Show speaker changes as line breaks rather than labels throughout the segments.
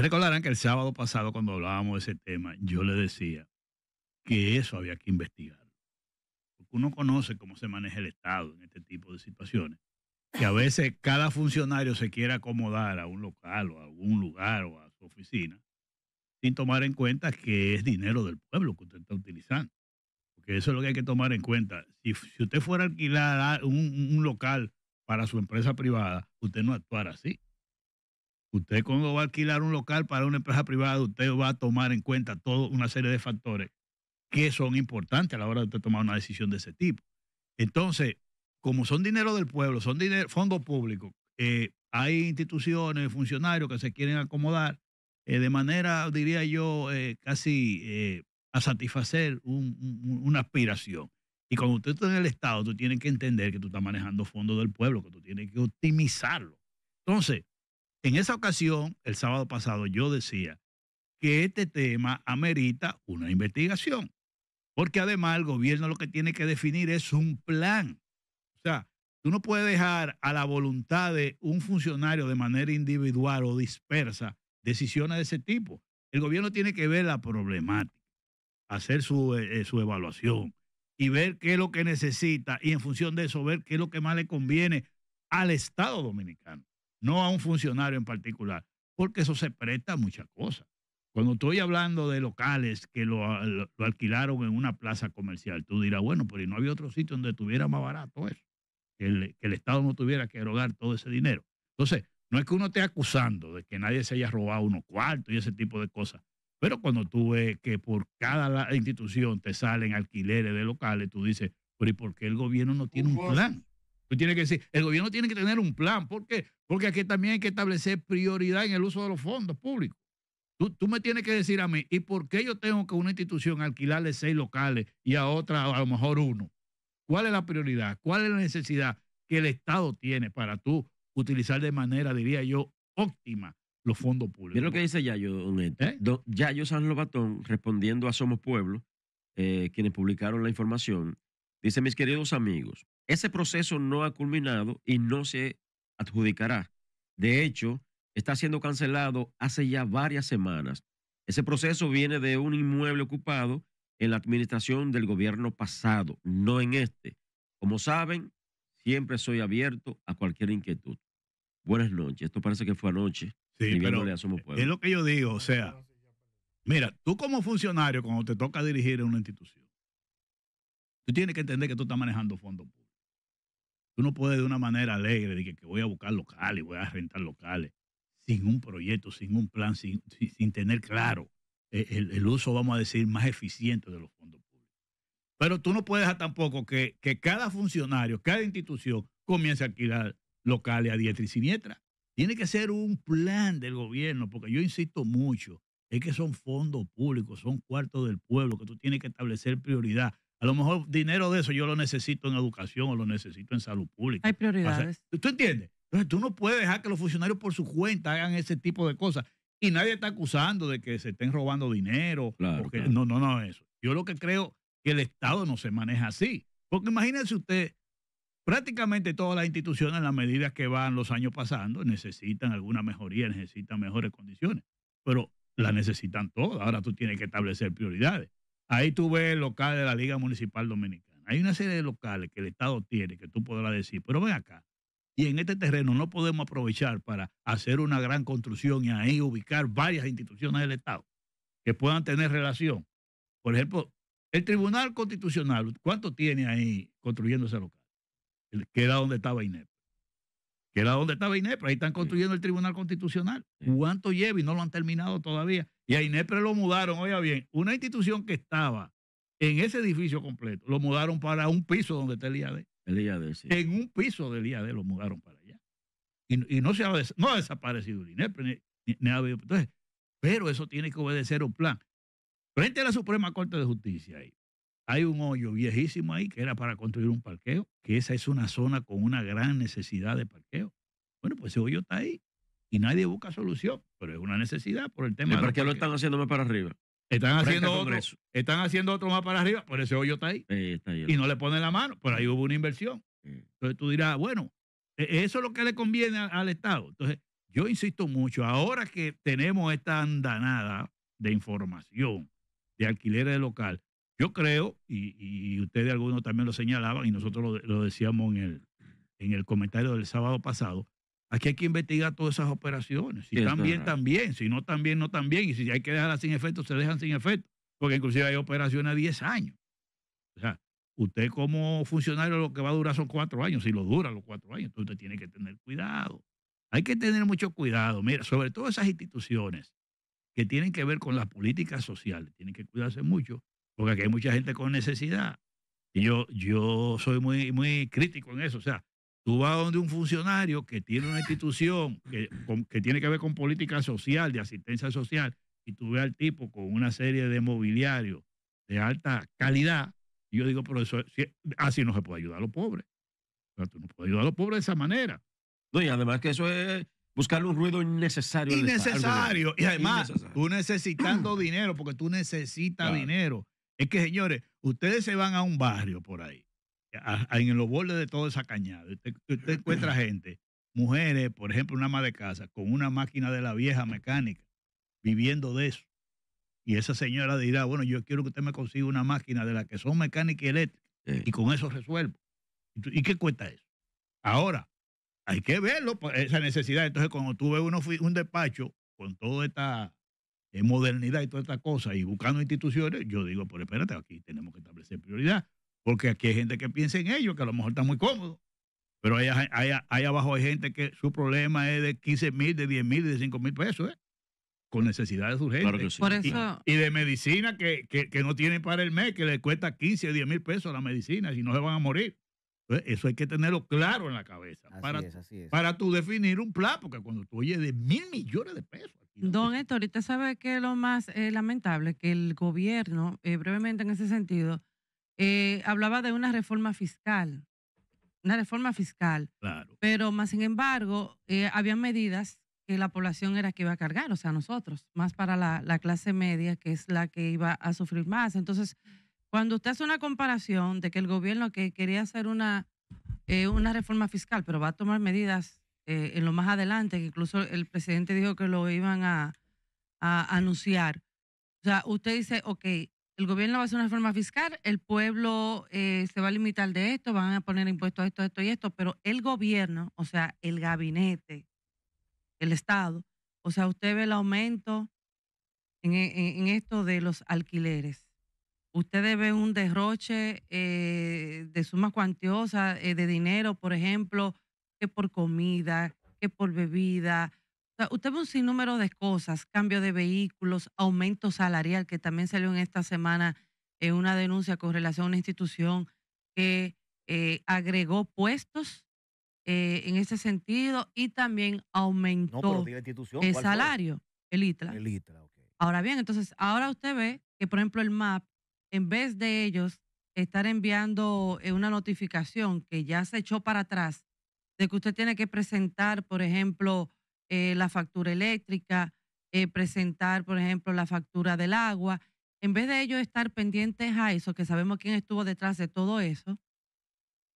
recordarán que el sábado pasado, cuando hablábamos de ese tema, yo le decía que eso había que investigar. Porque uno conoce cómo se maneja el Estado en este tipo de situaciones. Que a veces cada funcionario se quiere acomodar a un local o a un lugar o a su oficina sin tomar en cuenta que es dinero del pueblo que usted está utilizando. Porque eso es lo que hay que tomar en cuenta. Si, usted fuera a alquilar un, un local para su empresa privada, usted no actuara así. Usted cuando va a alquilar un local para una empresa privada, usted va a tomar en cuenta toda una serie de factores que son importantes a la hora de tomar una decisión de ese tipo. Entonces, como son dinero del pueblo, son dinero, fondos públicos, eh, hay instituciones, funcionarios que se quieren acomodar eh, de manera, diría yo, eh, casi a satisfacer una aspiración. Y cuando usted está en el Estado, tú tienes que entender que tú estás manejando fondos del pueblo, que tú tienes que optimizarlo. Entonces, en esa ocasión, el sábado pasado, yo decía que este tema amerita una investigación, porque además el gobierno lo que tiene que definir es un plan. O sea, tú no puedes dejar a la voluntad de un funcionario de manera individual o dispersa decisiones de ese tipo. El gobierno tiene que ver la problemática, hacer su, eh, eh, su evaluación y ver qué es lo que necesita y en función de eso ver qué es lo que más le conviene al Estado dominicano no a un funcionario en particular, porque eso se presta a muchas cosas. Cuando estoy hablando de locales que lo, alquilaron en una plaza comercial, tú dirás, bueno, pero y no había otro sitio donde estuviera más barato eso, que el, Estado no tuviera que erogar todo ese dinero. Entonces, no es que uno esté acusando de que nadie se haya robado unos cuartos y ese tipo de cosas, pero cuando tú ves que por cada institución te salen alquileres de locales, tú dices, pero ¿y por qué el gobierno no tiene un plan? Tú que decir, el gobierno tiene que tener un plan. ¿Por qué? Porque aquí también hay que establecer prioridad en el uso de los fondos públicos. Tú, me tienes que decir a mí, ¿y por qué yo tengo que una institución alquilarle seis locales y a otra a lo mejor uno? ¿Cuál es la prioridad? ¿Cuál es la necesidad que el Estado tiene para tú utilizar de manera, diría yo, óptima los fondos públicos? Mira
lo que dice Yayo, don ¿Eh? Yayo San Lobatón, respondiendo a Somos Pueblo, eh, quienes publicaron la información, dice, mis queridos amigos, ese proceso no ha culminado y no se adjudicará. De hecho, está siendo cancelado hace ya varias semanas. Ese proceso viene de un inmueble ocupado en la administración del gobierno pasado, no en este. Como saben, siempre soy abierto a cualquier inquietud. Buenas noches. Esto parece que fue anoche. Sí, pero es
lo que yo digo. O sea, mira, tú como funcionario, cuando te toca dirigir una institución, tú tienes que entender que tú estás manejando fondos públicos no puedes de una manera alegre, de que, voy a buscar locales, voy a rentar locales, sin un proyecto, sin un plan, sin, sin, tener claro eh, el, uso, vamos a decir, más eficiente de los fondos públicos. Pero tú no puedes tampoco que, que cada funcionario, cada institución comience a alquilar locales a diestra y siniestra. Tiene que ser un plan del gobierno, porque yo insisto mucho, es que son fondos públicos, son cuartos del pueblo, que tú tienes que establecer prioridad. A lo mejor dinero de eso yo lo necesito en educación o lo necesito en salud pública. Hay prioridades. ¿Tú entiendes? Entonces tú no puedes dejar que los funcionarios por su cuenta hagan ese tipo de cosas. Y nadie está acusando de que se estén robando dinero. porque, No, no, no, eso. Yo lo que creo que el Estado no se maneja así. Porque imagínense usted, prácticamente todas las instituciones, en medidas medida que van los años pasando, necesitan alguna mejoría, necesitan mejores condiciones. Pero las necesitan todas. Ahora tú tienes que establecer prioridades. Ahí tú ves local de la Liga Municipal Dominicana. Hay una serie de locales que el Estado tiene, que tú podrás decir, pero ven acá. Y en este terreno no podemos aprovechar para hacer una gran construcción y ahí ubicar varias instituciones del Estado que puedan tener relación. Por ejemplo, el Tribunal Constitucional, ¿cuánto tiene ahí construyendo ese local? El, que era donde estaba INEP que era donde estaba INEPRE, ahí están construyendo el Tribunal Constitucional. ¿Cuánto lleva y no lo han terminado todavía? Y a INEPRE lo mudaron, oiga bien, una institución que estaba en ese edificio completo, lo mudaron para un piso donde está el IAD.
El IAD, sí.
En un piso del IAD lo mudaron para allá. Y, no, se ha, desaparecido el INEPRE, habido. pero eso tiene que obedecer un plan. Frente a la Suprema Corte de Justicia, ahí, hay un hoyo viejísimo ahí que era para construir un parqueo, que esa es una zona con una gran necesidad de parqueo. Bueno, pues ese hoyo está ahí y nadie busca solución, pero es una necesidad por el tema. ¿Para qué lo están haciendo más para arriba? Están haciendo, otro, están haciendo otro más para arriba, por ese hoyo está ahí.
y
no le ponen la mano, pero ahí hubo una inversión. Entonces tú dirás, bueno, e, eso es lo que le conviene al Estado. Entonces, yo insisto mucho, ahora que tenemos esta andanada de información, de alquileres de local, yo creo, y, ustedes algunos también lo señalaban y nosotros lo, decíamos en el, en el comentario del sábado pasado, aquí hay que investigar todas esas operaciones. Si están bien, también. Si no también, no también. Y si hay que dejarlas sin efecto, se dejan sin efecto. Porque inclusive hay operaciones a 10 años. O sea, usted como funcionario lo que va a durar son cuatro años. Si lo dura los cuatro años, entonces usted tiene que tener cuidado. Hay que tener mucho cuidado. Mira, sobre todo esas instituciones que tienen que ver con las políticas sociales, tienen que cuidarse mucho porque aquí hay mucha gente con necesidad. Y yo, yo soy muy, muy crítico en eso. O sea, tú vas donde un funcionario que tiene una institución que, que tiene que ver con política social, de asistencia social, y tú ves al tipo con una serie de mobiliario de alta calidad, yo digo, pero eso, así no se puede ayudar a los pobres. O sea, tú no puedes ayudar a los pobres de
esa manera. No, y además que eso es buscar un ruido innecesario. Innecesario. y además,
tú necesitando dinero, porque tú necesitas dinero. Es que, señores, ustedes se van a un barrio por ahí, en los bordes de toda esa cañada. Usted, encuentra gente, mujeres, por ejemplo, una ama de casa, con una máquina de la vieja mecánica, viviendo de eso. Y esa señora dirá, bueno, yo quiero que usted me consiga una máquina de la que son mecánica y eléctrica, y con eso resuelvo. ¿Y qué cuesta eso? Ahora, hay que verlo, pues, esa necesidad. Entonces, cuando tú ves un despacho con toda esta en modernidad y todas estas cosas y buscando instituciones, yo digo, por espérate, aquí tenemos que establecer prioridad, porque aquí hay gente que piensa en ello, que a lo mejor está muy cómodo, pero ahí, abajo hay gente que su problema es de 15 mil, de 10 mil, de 5 mil pesos, ¿eh? con necesidades urgentes. eso... y, de medicina que, no tienen para el mes, que le cuesta 15 o 10 mil pesos la medicina, si no se van a morir. eso hay que tenerlo claro en la cabeza para, para tú definir un plan, porque cuando tú oyes de mil millones de pesos,
Don Héctor, ahorita sabe que lo más eh, lamentable, que el gobierno, eh, brevemente en ese sentido, eh, hablaba de una reforma fiscal, una reforma fiscal. Claro. Pero más sin embargo, había medidas que la población era que iba a cargar, o sea, nosotros, más para la, la clase media, que es la que iba a sufrir más. Entonces, cuando usted hace una comparación de que el gobierno que quería hacer una, una reforma fiscal, pero va a tomar medidas eh, en lo más adelante, que incluso el presidente dijo que lo iban a, anunciar. O sea, usted dice, ok, el gobierno va a hacer una reforma fiscal, el pueblo eh, se va a limitar de esto, van a poner impuestos a esto, esto y esto, pero el gobierno, o sea, el gabinete, el Estado, o sea, usted ve el aumento en, esto de los alquileres. Usted ve un derroche eh, de sumas cuantiosas de dinero, por ejemplo, que por comida, que por bebida. usted ve un sinnúmero de cosas, cambio de vehículos, aumento salarial, que también salió en esta semana en eh, una denuncia con relación a una institución que eh, agregó puestos eh, en ese sentido y también aumentó
el salario,
el ITRA. Ahora bien, entonces, ahora usted ve que, por ejemplo, el MAP, en vez de ellos estar enviando una notificación que ya se echó para atrás de que usted tiene que presentar, por ejemplo, eh, la factura eléctrica, eh, presentar, por ejemplo, la factura del agua. En vez de ellos estar pendientes a eso, que sabemos quién estuvo detrás de todo eso,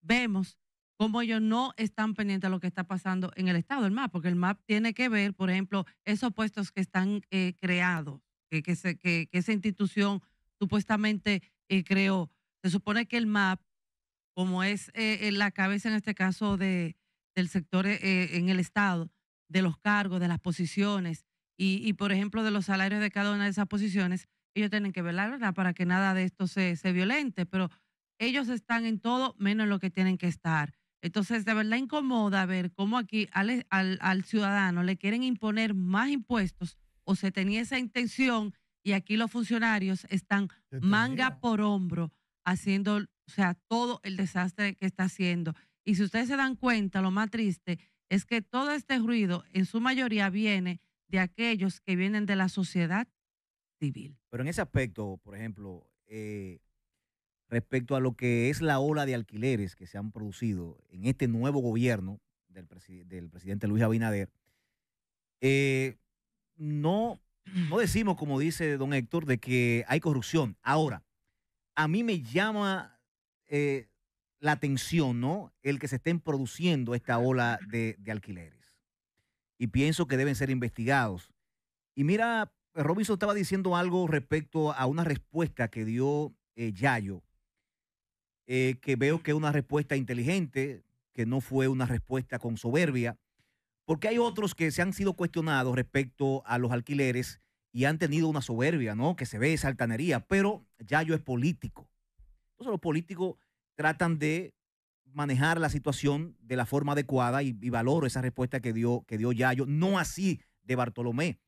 vemos cómo ellos no están pendientes a lo que está pasando en el Estado, el MAP, porque el MAP tiene que ver, por ejemplo, esos puestos que están eh, creados, que, esa institución supuestamente creó. Se supone que el MAP, como es la cabeza en este caso de, del sector eh, eh, en el Estado, de los cargos, de las posiciones y, por ejemplo, de los salarios de cada una de esas posiciones, ellos tienen que velar, ¿verdad?, para que nada de esto se, se violente, pero ellos están en todo menos lo que tienen que estar. Entonces, de verdad incomoda ver cómo aquí al, al ciudadano le quieren imponer más impuestos o se tenía esa intención y aquí los funcionarios están manga por hombro haciendo, o sea, todo el desastre que está haciendo. Y si ustedes se dan cuenta, lo más triste es que todo este ruido en su mayoría viene de aquellos que vienen de la sociedad
civil. Pero en ese aspecto, por ejemplo, eh, respecto a lo que es la ola de alquileres que se han producido en este nuevo gobierno del, del presidente Luis Abinader, eh, no, no decimos, como dice don Héctor, de que hay corrupción. Ahora, a mí me llama eh, la tensión, ¿no? El que se estén produciendo esta ola de, alquileres. Y pienso que deben ser investigados. Y mira, Robinson estaba diciendo algo respecto a una respuesta que dio eh, Yayo, eh, que veo que es una respuesta inteligente, que no fue una respuesta con soberbia, porque hay otros que se han sido cuestionados respecto a los alquileres y han tenido una soberbia, ¿no? Que se ve esa altanería, pero Yayo es político. Entonces los políticos tratan de manejar la situación de la forma adecuada y, valoro esa respuesta que dio, que dio Yayo, no así de Bartolomé.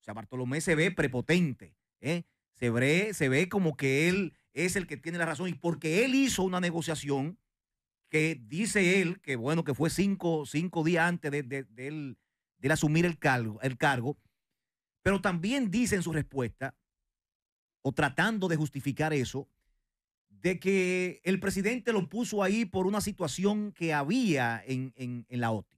O sea, Bartolomé se ve prepotente, ¿eh? se, ve, se ve como que él es el que tiene la razón y porque él hizo una negociación que dice él, que bueno, que fue cinco, cinco días antes de, él, asumir el cargo, el cargo, pero también dice en su respuesta, o tratando de justificar eso, de que el presidente lo puso ahí por una situación que había en, la OTI.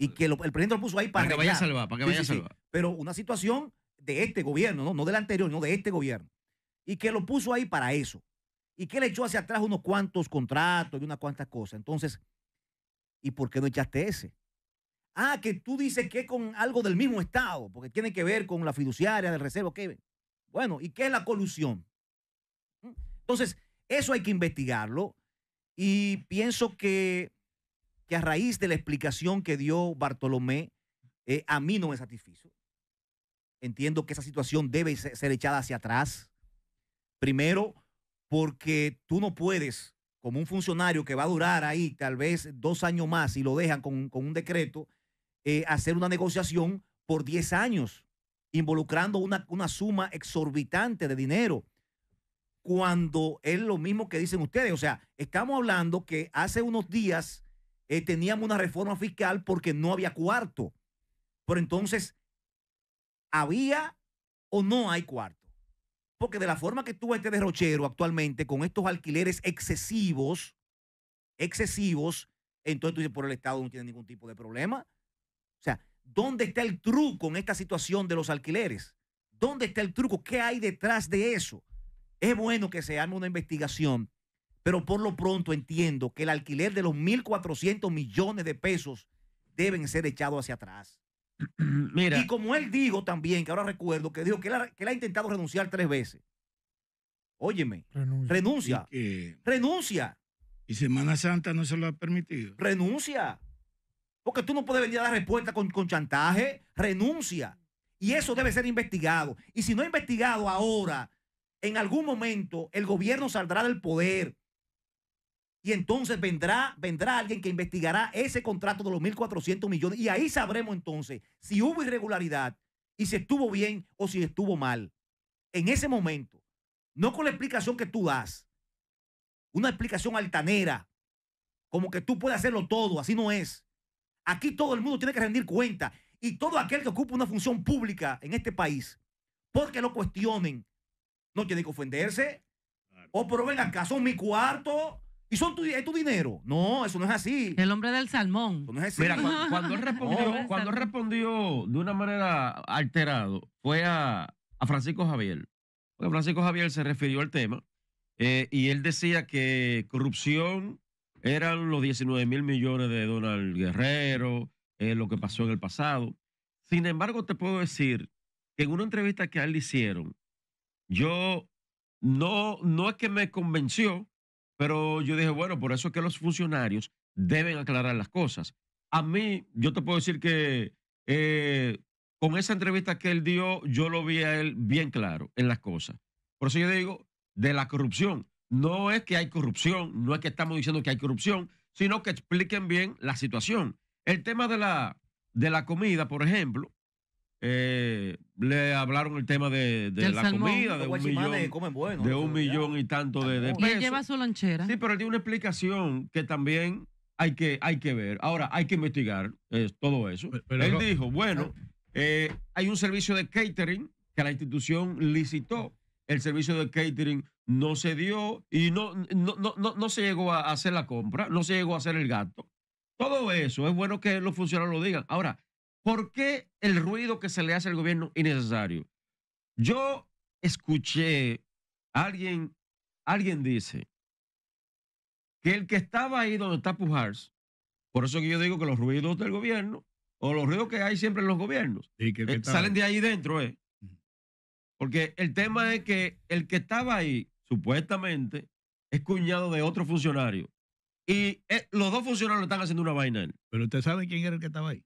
Y que el presidente lo puso ahí para... para que vaya a salvar, para que vaya a salvar. pero una situación de este gobierno, ¿no? no del anterior, no de este gobierno. Y que lo puso ahí para eso. Y que le echó hacia atrás unos cuantos contratos y unas cuantas cosas. Entonces, ¿y por qué no echaste ese? Ah, que tú dices que es con algo del mismo Estado, porque tiene que ver con la fiduciaria del reservo. Kevin. Bueno, ¿y qué es la colusión? ¿Mm? Entonces, eso hay que investigarlo y pienso que, a raíz de la explicación que dio Bartolomé, eh, a mí no me satisfizo. Entiendo que esa situación debe ser echada hacia atrás. Primero, porque tú no puedes, como un funcionario que va a durar ahí tal vez dos años más y lo dejan con, un decreto, eh, hacer una negociación por diez años, involucrando una, una suma exorbitante de dinero cuando es lo mismo que dicen ustedes. O sea, estamos hablando que hace unos días eh, teníamos una reforma fiscal porque no había cuarto. Pero entonces, ¿había o no hay cuarto? Porque de la forma que tuvo este derrochero actualmente, con estos alquileres excesivos, excesivos, entonces tú dices, por el Estado no tiene ningún tipo de problema. O sea, ¿dónde está el truco en esta situación de los alquileres? ¿Dónde está el truco? ¿Qué hay detrás de eso? Es bueno que se arme una investigación, pero por lo pronto entiendo que el alquiler de los 1.400 millones de pesos deben ser echados hacia atrás.
Y
como él dijo también, que ahora recuerdo, que dijo que él ha, intentado renunciar tres veces. Óyeme, renuncia. Renuncia. Y, renuncia. y Semana Santa no se lo ha permitido. Renuncia. Porque tú no puedes venir a dar respuesta con, chantaje. Renuncia. Y eso debe ser investigado. Y si no investigado ahora, en algún momento el gobierno saldrá del poder. Y entonces vendrá, vendrá alguien que investigará ese contrato de los 1.400 millones. Y ahí sabremos entonces si hubo irregularidad y si estuvo bien o si estuvo mal. En ese momento, no con la explicación que tú das, una explicación altanera, como que tú puedes hacerlo todo, así no es. Aquí todo el mundo tiene que rendir cuenta y todo aquel que ocupa una función pública en este país, porque lo cuestionen, no tiene que ofenderse. O, oh, pero ven acá, son mi cuarto. Y son tu, es tu dinero. No, eso no es así. El hombre del salmón. no es así. Mira, cuando, él respondió, cuando
respondió de una manera alterado, fue a, Francisco Javier. Porque Francisco Javier se refirió al tema eh, y él decía que corrupción eran los 19 mil millones de Donald Guerrero, eh, lo que pasó en el pasado. Sin embargo, te puedo decir que en una entrevista que a él le hicieron, yo no, no es que me convenció, pero yo dije, bueno, por eso es que los funcionarios deben aclarar las cosas. A mí, yo te puedo decir que eh, con esa entrevista que él dio, yo lo vi a él bien claro en las cosas. Por eso yo digo, de la corrupción. No es que hay corrupción, no es que estamos diciendo que hay corrupción, sino que expliquen bien la situación. El tema de la, de la comida, por ejemplo, eh, le hablaron el tema de, la comida, de un, millón, y tanto de, pesos. Él lleva
su lanchera Sí,
pero él tiene una explicación que también hay que, hay que ver. Ahora, hay que investigar eh, todo eso. él dijo, bueno, ah. eh, hay un servicio de catering que la institución licitó. El servicio de catering no se dio y no, no, no se llegó a hacer la compra, no se llegó a hacer el gasto. Todo eso es bueno que los funcionarios lo digan. Ahora, ¿Por qué el ruido que se le hace al gobierno es innecesario? Yo escuché a alguien, alguien dice que el que estaba ahí donde está Pujars, por eso que yo digo que los ruidos del gobierno, o los ruidos que hay siempre en los gobiernos, que eh, salen de ahí dentro, eh. Porque el tema es que el que estaba ahí, supuestamente, es cuñado de otro funcionario. Y eh, los dos funcionarios están haciendo una vaina. Pero usted sabe quién era el que estaba ahí.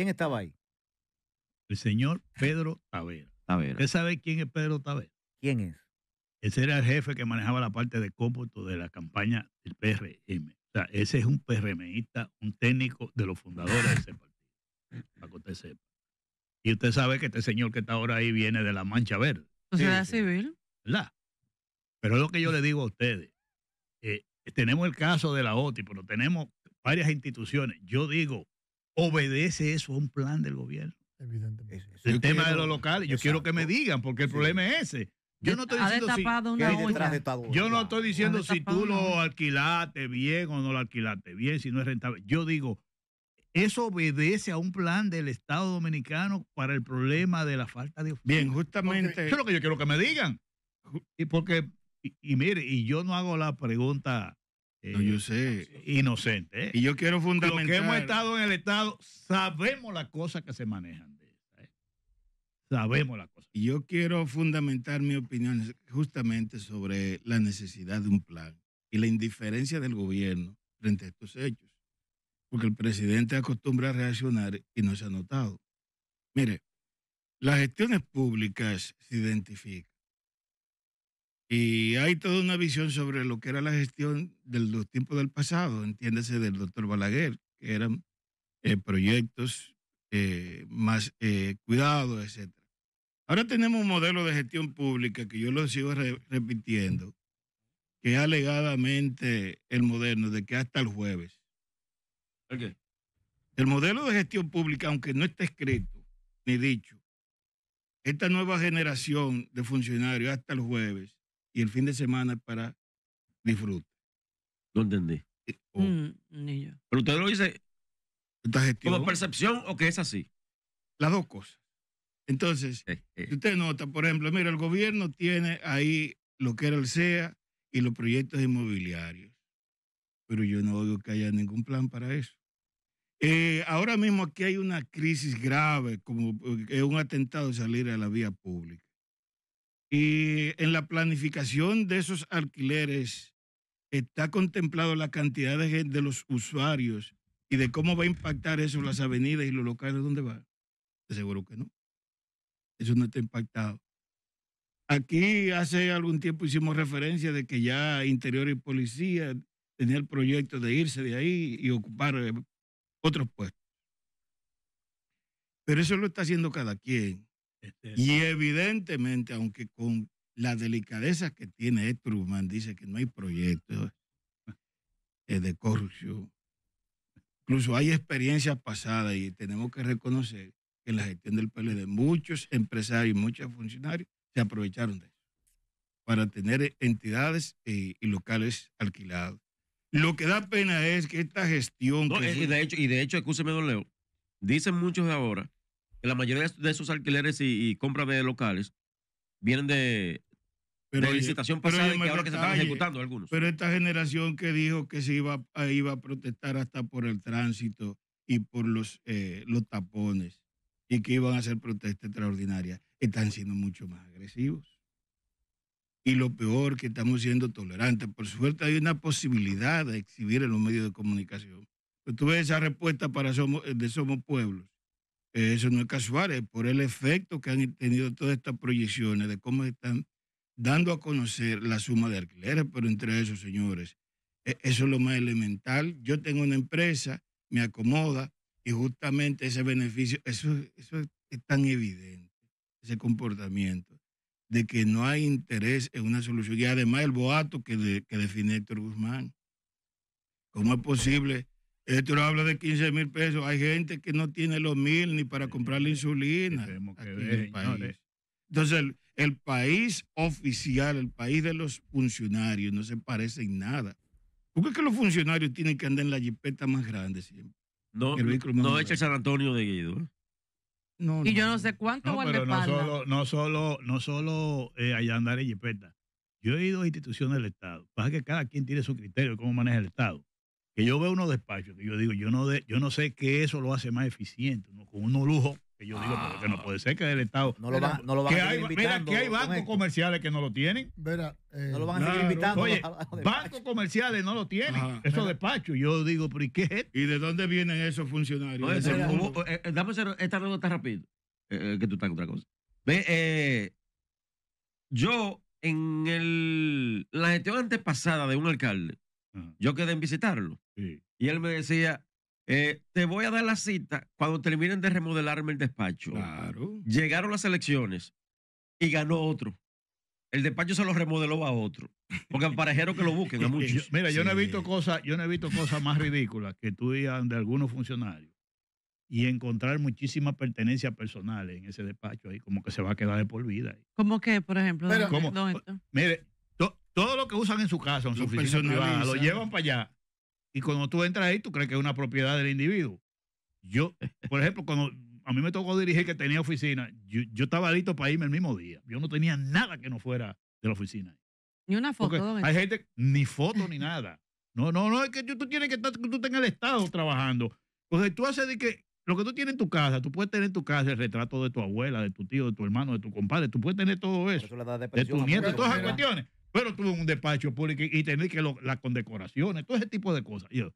¿Quién estaba ahí? El
señor Pedro Tavera. ¿Usted sabe quién es Pedro Tavera? ¿Quién es? Ese era el jefe que manejaba la parte de cómputo de la campaña del PRM. O sea, ese es un PRMista, un técnico de los fundadores de ese partido, Y usted sabe que este señor que está ahora ahí viene de la Mancha Verde.
Sociedad civil.
¿Verdad? Pero es lo que yo le digo a ustedes. Eh, tenemos el caso de la OTI, pero tenemos varias instituciones. Yo digo, obedece eso a un plan del gobierno.
Evidentemente.
el tema de los locales, yo quiero que me digan, porque el problema es ese. Yo no
estoy diciendo si, tú lo
alquilaste bien o no lo alquilaste bien, si no es rentable. Yo digo, eso obedece a un plan del Estado dominicano para el problema de la falta de Bien, justamente. eso es lo que yo quiero que me digan. Y porque y mire, y yo no hago la pregunta no, eh, yo sé. Eh, inocente. ¿eh? Y yo quiero fundamentar. Lo que hemos estado en el Estado, sabemos las cosas que se manejan de ¿eh?
Sabemos las cosas. Y yo quiero fundamentar mi opinión justamente sobre la necesidad de un plan y la indiferencia del gobierno frente a estos hechos. Porque el presidente acostumbra a reaccionar y no se ha notado. Mire, las gestiones públicas se identifican. Y hay toda una visión sobre lo que era la gestión de los tiempos del pasado, entiéndase del doctor Balaguer, que eran eh, proyectos eh, más eh, cuidados, etc. Ahora tenemos un modelo de gestión pública que yo lo sigo repitiendo, que es alegadamente el moderno, de que hasta el jueves. qué? El modelo de gestión pública, aunque no está escrito ni dicho, esta nueva generación de funcionarios hasta el jueves y el fin de semana para
disfrute. No entendí.
Eh, mm,
pero usted lo dice como percepción o que es así.
Las dos cosas. Entonces, eh. usted nota, por ejemplo, mira, el gobierno tiene ahí lo que era el SEA y los proyectos inmobiliarios. Pero yo no veo que haya ningún plan para eso. Eh, ahora mismo aquí hay una crisis grave, como es un atentado salir a la vía pública. Y eh, en la planificación de esos alquileres está contemplado la cantidad de, de los usuarios y de cómo va a impactar eso en las avenidas y los locales donde va. De seguro que no. Eso no está impactado. Aquí hace algún tiempo hicimos referencia de que ya Interior y Policía tenía el proyecto de irse de ahí y ocupar eh, otros puestos. Pero eso lo está haciendo cada quien. Este, y evidentemente, aunque con la delicadeza que tiene Héctor Guzmán, dice que no hay proyectos eh, de corrupción. Incluso hay experiencias pasadas y tenemos que reconocer que la gestión del PLD muchos empresarios y muchos funcionarios se aprovecharon de eso para tener
entidades eh, y locales alquilados. Lo que da pena es que esta gestión... y, de hecho, y de don Leo, dicen muchos de ahora la mayoría de esos alquileres y, compra compras de locales vienen de, pero licitación pasada y ahora que se están ejecutando algunos. Pero
esta generación que dijo que se iba, eh, iba a protestar hasta por el tránsito y por los, eh, los tapones y que iban a hacer protestas extraordinarias, están siendo mucho más agresivos. Y lo peor, que estamos siendo tolerantes. Por suerte hay una posibilidad de exhibir en los medios de comunicación. Pero pues tú ves esa respuesta para eh, de Somos Pueblos eso no es casual, es por el efecto que han tenido todas estas proyecciones de cómo están dando a conocer la suma de alquileres, pero entre esos señores, e, eso es lo más elemental. Yo tengo una empresa, me acomoda y justamente ese beneficio, eso, eso es tan evidente, ese comportamiento, de que no hay interés en una solución. Y además el boato que, que define Héctor Guzmán. ¿Cómo es posible esto no habla de 15 mil pesos. Hay gente que no tiene los mil ni para comprar la insulina Entonces, el, país oficial, el país de los funcionarios, no se parece en nada. ¿Por qué que los funcionarios tienen que andar en la jipeta más
grande siempre? No, no el San Antonio de Guido. ¿eh?
y yo no sé cuánto no, para... no
solo, no solo, no eh, allá andar en jipeta. Yo he ido a instituciones del Estado. Pasa que cada quien tiene su criterio de cómo maneja el Estado yo veo unos despachos que yo digo, yo no, de, yo no sé que eso lo hace más eficiente, con unos lujos que yo digo, porque no ah. puede ser que el Estado. No lo van, no que a hay, Mira, que hay bancos comerciales que no lo tienen.
Eh, no lo van a seguir invitando. Oye,
bancos comerciales no lo tienen. esos despachos. Yo digo, ¿pero y qué
¿Y de dónde vienen esos funcionarios? Oye, eh, eh, esta rápido. que tú estás con otra cosa. Ve, yo, en el, la gestión antepasada de un alcalde, yo quedé en visitarlo. Y él me decía, eh, te voy a dar la cita cuando terminen de remodelarme el despacho. Claro. Llegaron las elecciones y ganó otro. El despacho se lo remodeló a otro. Porque el parejero que lo busquen, a muchos. mira, yo no he visto cosas, yo no he visto
cosas más ridículas que tú de algunos funcionarios y encontrar muchísimas pertenencias personales en ese despacho ahí, como que se va a quedar de por vida.
¿Cómo que, por ejemplo?
mire, todo lo que usan en su casa, en su oficina lo llevan para allá. Y cuando tú entras ahí, tú crees que es una propiedad del individuo. Yo, por ejemplo, cuando a mí me tocó dirigir que tenía oficina, yo, estaba listo para irme el mismo día. Yo no tenía nada que no fuera de la oficina. Ni una foto. hay gente, ni foto ni nada. No, no, no, es que tú, tienes que estar, tú en el Estado trabajando. Porque tú haces de que lo que tú tienes en tu casa, tú puedes tener en tu casa el retrato de tu abuela, de tu tío, de tu hermano, de tu compadre, tú puedes tener todo eso. eso de tu nieto, todas esas cuestiones. Pero tuve un despacho público y tener que las condecoraciones, todo ese tipo de cosas. Yo,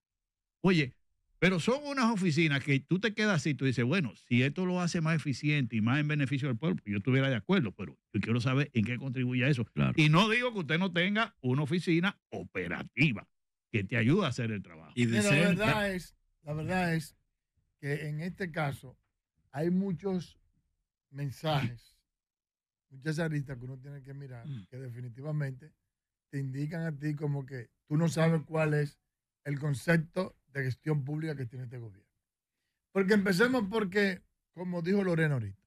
oye, pero son unas oficinas que tú te quedas así, tú dices, bueno, si esto lo hace más eficiente y más en beneficio del pueblo, pues yo estuviera de acuerdo, pero yo quiero saber en qué contribuye a eso. Y no digo que usted no tenga una oficina operativa que te ayude a hacer el trabajo. verdad
es, la verdad es que en este caso hay muchos mensajes muchas aristas que uno tiene que mirar, mm. que definitivamente te indican a ti como que tú no sabes cuál es el concepto de gestión pública que tiene este gobierno. Porque empecemos porque, como dijo Lorena ahorita,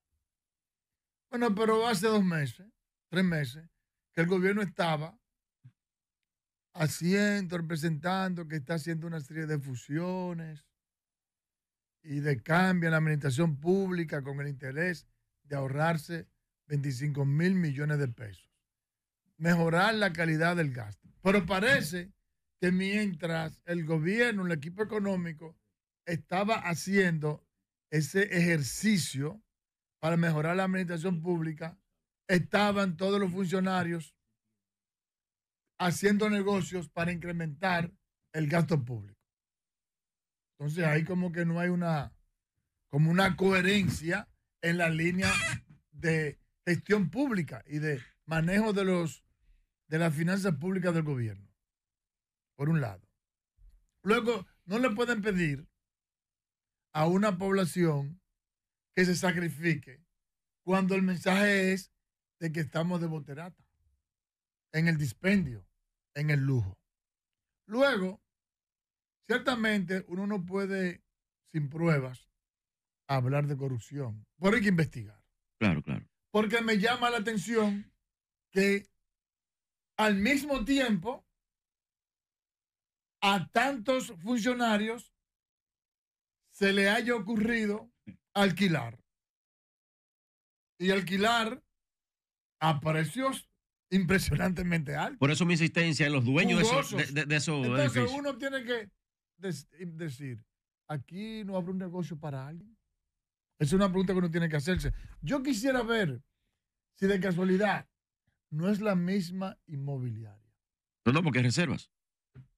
bueno, pero hace dos meses, tres meses, que el gobierno estaba haciendo, representando, que está haciendo una serie de fusiones y de cambio en la administración pública con el interés de ahorrarse 25 mil millones de pesos. Mejorar la calidad del gasto. Pero parece que mientras el gobierno, el equipo económico, estaba haciendo ese ejercicio para mejorar la administración pública, estaban todos los funcionarios haciendo negocios para incrementar el gasto público. Entonces ahí como que no hay una, como una coherencia en la línea de gestión pública y de manejo de, los, de las finanzas públicas del gobierno, por un lado. Luego, no le pueden pedir a una población que se sacrifique cuando el mensaje es de que estamos de boterata, en el dispendio, en el lujo. Luego, ciertamente uno no puede, sin pruebas, hablar de corrupción, por hay que investigar. Claro, claro porque me llama la atención que al mismo tiempo a tantos funcionarios se le haya ocurrido alquilar. Y alquilar a precios impresionantemente altos. Por eso
mi insistencia en los dueños de, eso, Entonces
uno tiene que decir, aquí no habrá un negocio para alguien. Esa es una pregunta que uno tiene que hacerse. Yo quisiera ver si de casualidad no es la misma inmobiliaria.
No, no, porque es reservas.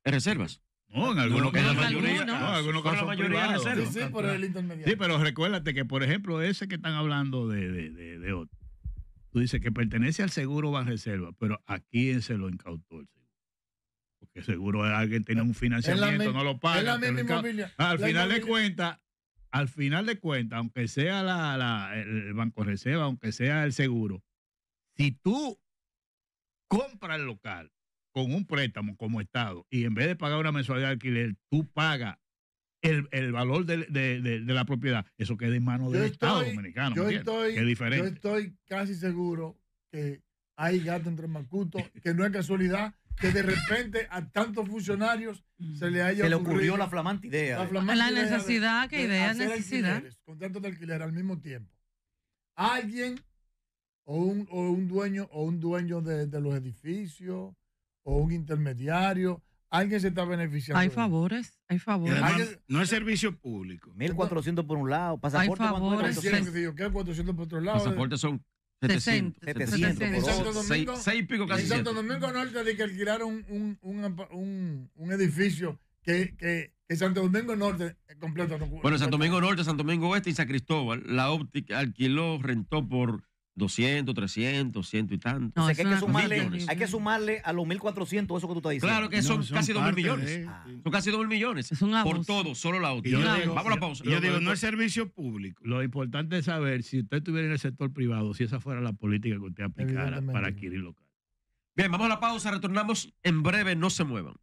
Es reservas. No, en algunos casos. No, mayoría, no, algunos
casos Sí, por el intermediario. Sí, pero recuérdate que, por ejemplo, ese que están hablando de, de, otro, tú dices que pertenece al seguro reserva pero ¿a quién se lo incautó el seguro? Porque seguro alguien tiene un financiamiento, no lo paga. Es La misma inmobiliaria. al final de cuentas, al final de cuentas, aunque sea el Banco Reserva, aunque sea el seguro, si tú compras el local con un préstamo como Estado y en vez de pagar una mensualidad de alquiler, tú pagas el, valor de, la propiedad, eso queda en manos del Estado dominicano. Yo estoy, diferente.
estoy casi seguro que hay gato entre Macuto, que no es casualidad que de repente a tantos funcionarios se le haya se le ocurrió la flamante idea. La, flamante la idea necesidad, de, que idea, de necesidad. Contratos de alquiler al mismo tiempo. Alguien o un, o un dueño o un dueño de, de, los edificios o un intermediario. Alguien se está beneficiando. Hay favores, hay favores. no es
servicio público. 1.400 por un lado, pasaporte. Hay favores. ¿Qué
400 por otro lado? Pasaportes son 700. 700.
En Santo Domingo, 6, pico casi. En Santo
Domingo Norte de que alquilaron un, un, un, un edificio que, que, que, Santo Domingo Norte completo. Bueno, Santo
Domingo Norte, Santo Domingo Oeste y San Cristóbal. La óptica alquiló, rentó por 200, 300, 100 y tanto. No, hay, que sumarle,
hay que sumarle a los
1.400 eso que tú estás diciendo. Claro que son, casi 2 ah. mil millones. Son casi 2 mil millones. Por todo, solo la otra. Vamos a la pausa. Yo, yo digo, no es
servicio público. Lo importante es saber si usted estuviera en el sector
privado, si esa fuera la política que usted aplicara para adquirir local. Bien, vamos a la pausa, retornamos en breve, no se muevan.